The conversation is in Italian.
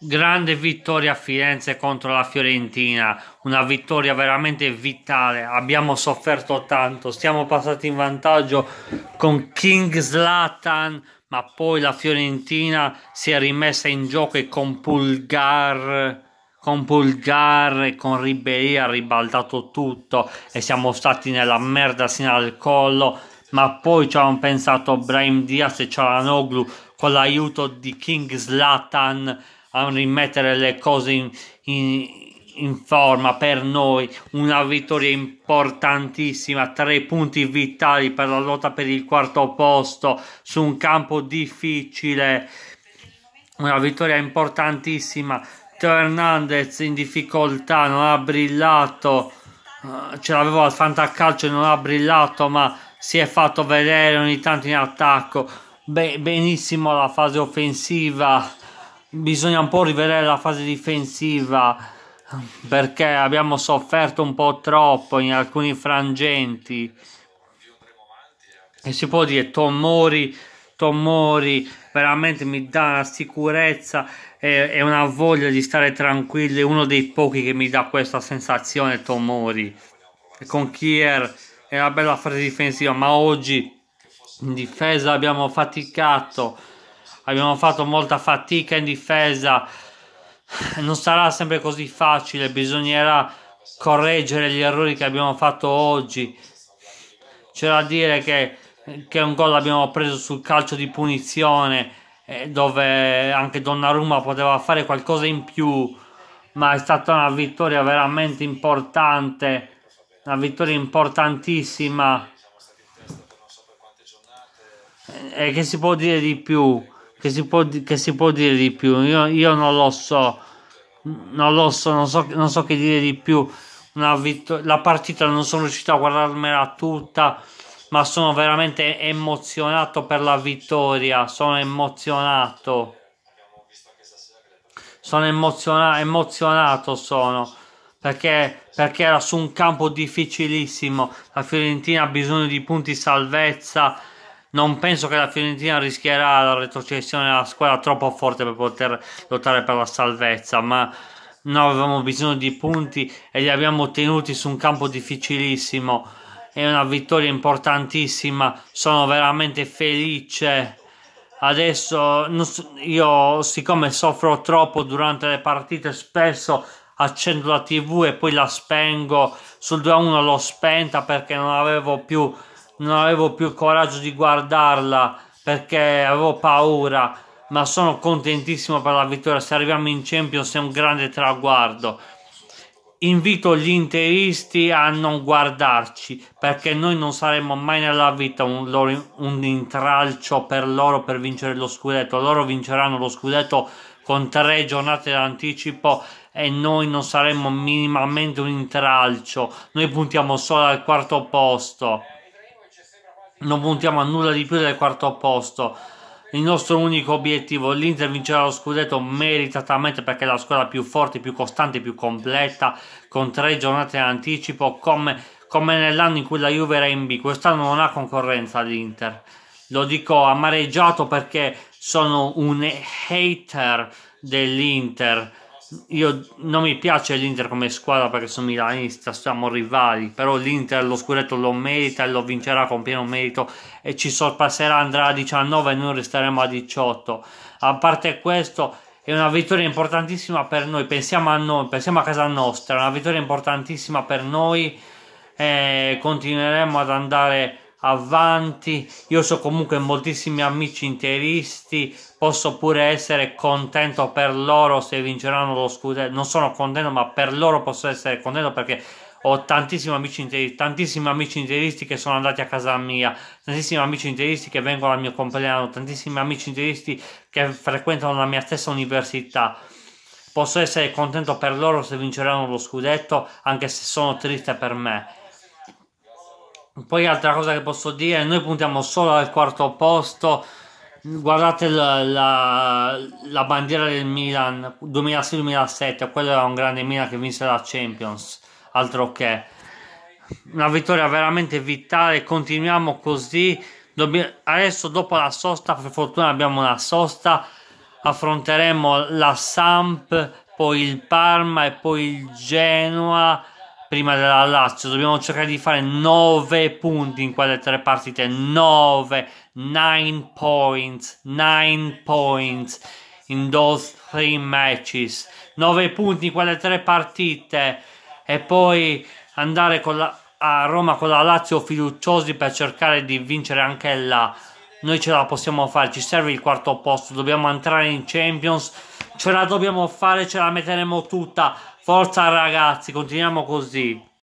grande vittoria a Firenze contro la Fiorentina, una vittoria veramente vitale. Abbiamo sofferto tanto, siamo passati in vantaggio con King Slatan, ma poi la Fiorentina si è rimessa in gioco e con Pulgar con Pulgar e con Ribéry ha ribaltato tutto e siamo stati nella merda sino al collo ma poi ci hanno pensato Brahim Diaz e Cialanoglu con l'aiuto di King Slatan a rimettere le cose in, in, in forma per noi, una vittoria importantissima, tre punti vitali per la lotta per il quarto posto su un campo difficile, una vittoria importantissima. Teo Hernandez in difficoltà, non ha brillato, eh, ce l'avevo al fantacalcio e non ha brillato, ma si è fatto vedere ogni tanto in attacco. benissimo la fase offensiva bisogna un po' rivedere la fase difensiva perché abbiamo sofferto un po' troppo in alcuni frangenti e si può dire Tomori Tomori veramente mi dà una sicurezza e, e, una voglia di stare tranquilli uno dei pochi che mi dà questa sensazione Tomori e con Kier è una bella fase difensiva ma oggi in difesa abbiamo faticato abbiamo fatto molta fatica in difesa, non sarà sempre così facile, bisognerà correggere gli errori che abbiamo fatto oggi. C'è da dire che, che un gol abbiamo preso sul calcio di punizione, eh, dove anche Donnarumma poteva fare qualcosa in più, ma è stata una vittoria veramente importante, una vittoria importantissima. E che si può dire di più? che si può, che si può dire di più? Io, io non lo so, non lo so non, so, non so che dire di più. Vittor- la partita non sono riuscito a guardarmela tutta, ma sono veramente emozionato per la vittoria. Sono emozionato. Sono emoziona- emozionato, sono. Perché, perché, era su un campo difficilissimo. La Fiorentina ha bisogno di punti salvezza non penso che la Fiorentina rischierà la retrocessione della squadra troppo forte per poter lottare per la salvezza, ma noi avevamo bisogno di punti e li abbiamo ottenuti su un campo difficilissimo. È una vittoria importantissima, sono veramente felice. Adesso io, siccome soffro troppo durante le partite, spesso accendo la TV e poi la spengo. Sul 2-1 l'ho spenta perché non avevo più non avevo più il coraggio di guardarla perché avevo paura, ma sono contentissimo per la vittoria. Se arriviamo in Champions è un grande traguardo. Invito gli interisti a non guardarci perché noi non saremmo mai nella vita un, loro, un intralcio per loro per vincere lo scudetto. Loro vinceranno lo scudetto con tre giornate d'anticipo e noi non saremmo minimamente un intralcio. Noi puntiamo solo al quarto posto non puntiamo a nulla di più del quarto posto. Il nostro unico obiettivo, l'Inter vincerà lo scudetto meritatamente perché è la squadra più forte, più costante, più completa, con tre giornate in anticipo, come, come nell'anno in cui la Juve era in B. Quest'anno non ha concorrenza l'Inter. Lo dico amareggiato perché sono un hater dell'Inter io non mi piace l'Inter come squadra perché sono milanista, siamo rivali, però l'Inter lo scudetto lo merita e lo vincerà con pieno merito e ci sorpasserà, andrà a 19 e noi resteremo a 18. A parte questo, è una vittoria importantissima per noi, pensiamo a noi, pensiamo a casa nostra, è una vittoria importantissima per noi e continueremo ad andare avanti. Io so comunque moltissimi amici interisti, posso pure essere contento per loro se vinceranno lo scudetto. Non sono contento, ma per loro posso essere contento perché ho tantissimi amici, interi- tantissimi amici interisti che sono andati a casa mia, tantissimi amici interisti che vengono al mio compleanno, tantissimi amici interisti che frequentano la mia stessa università. Posso essere contento per loro se vinceranno lo scudetto, anche se sono triste per me poi altra cosa che posso dire, noi puntiamo solo al quarto posto. Guardate la, la, la bandiera del Milan 2006-2007, quello era un grande Milan che vinse la Champions, altro che una vittoria veramente vitale, continuiamo così. Dobbiamo, adesso dopo la sosta, per fortuna abbiamo una sosta, affronteremo la Samp, poi il Parma e poi il Genoa prima della Lazio. Dobbiamo cercare di fare 9 punti in quelle tre partite. 9, 9 points, 9 points in those three matches. 9 punti in quelle tre partite. E poi andare con la, a Roma con la Lazio fiduciosi per cercare di vincere anche là. Noi ce la possiamo fare, ci serve il quarto posto, dobbiamo entrare in Champions ce la dobbiamo fare, ce la metteremo tutta. Forza ragazzi, continuiamo così.